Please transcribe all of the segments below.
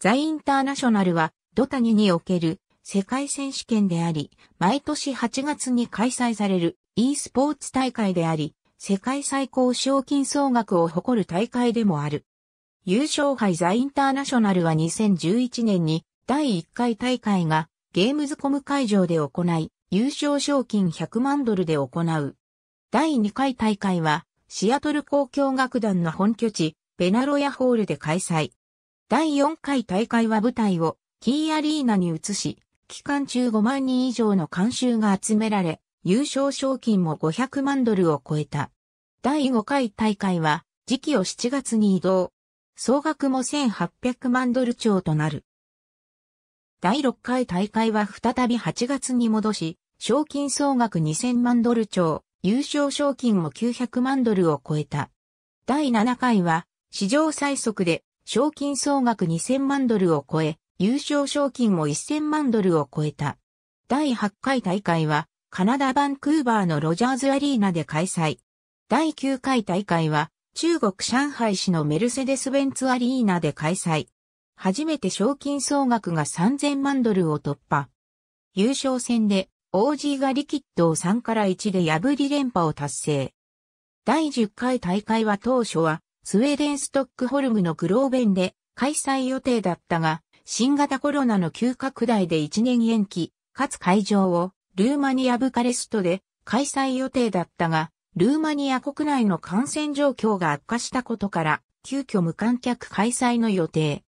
ザ・インターナショナルは、ドタニにおける世界選手権であり、毎年8月に開催される e スポーツ大会であり、世界最高賞金総額を誇る大会でもある。優勝杯ザ・インターナショナルは2011年に第1回大会がゲームズコム会場で行い、優勝賞金100万ドルで行う。第2回大会はシアトル交響楽団の本拠地、ベナロヤホールで開催。第4回大会は舞台をキーアリーナに移し、期間中5万人以上の監修が集められ、優勝賞金も500万ドルを超えた。第5回大会は、時期を7月に移動。総額も1800万ドル超となる。第6回大会は再び8月に戻し、賞金総額2000万ドル超、優勝賞金も900万ドルを超えた。第7回は、史上最速で賞金総額2000万ドルを超え、優勝賞金も1000万ドルを超えた。第8回大会は、カナダ・バンクーバーのロジャーズアリーナで開催。第9回大会は、中国上海市のメルセデス・ベンツアリーナで開催。初めて賞金総額が3000万ドルを突破。優勝戦で、OG がリキッドを3から1で破り連覇を達成。第10回大会は当初はスウェーデンストックホルムのグローベンで開催予定だったが、新型コロナの急拡大で1年延期、かつ会場をルーマニア・ブカレストで開催予定だったが、ルーマニア国内の感染状況が悪化したことから、急遽無観客開催の予定。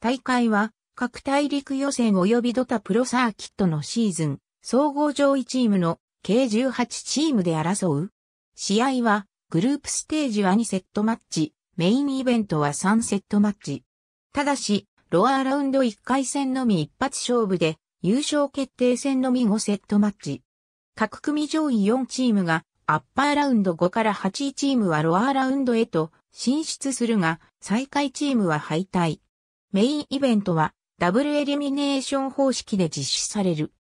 大会は、各大陸予選及びドタプロサーキットのシーズン、総合上位チームの計18チームで争う。試合は、グループステージは2セットマッチ、メインイベントは3セットマッチ。ただし、ロアラウンド1回戦のみ一発勝負で、優勝決定戦のみ5セットマッチ。各組上位4チームが、アッパーラウンド5から8位チームはロアラウンドへと進出するが、最下位チームは敗退。メインイベントは、ダブルエリミネーション方式で実施される。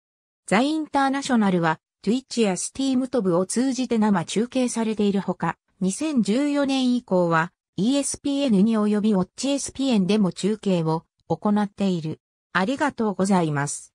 ザ・インターナショナルは、Twitch や Steam トブを通じて生中継されているほか、2014年以降は、ESPN に及びウォッチ s p n でも中継を行っている。ありがとうございます。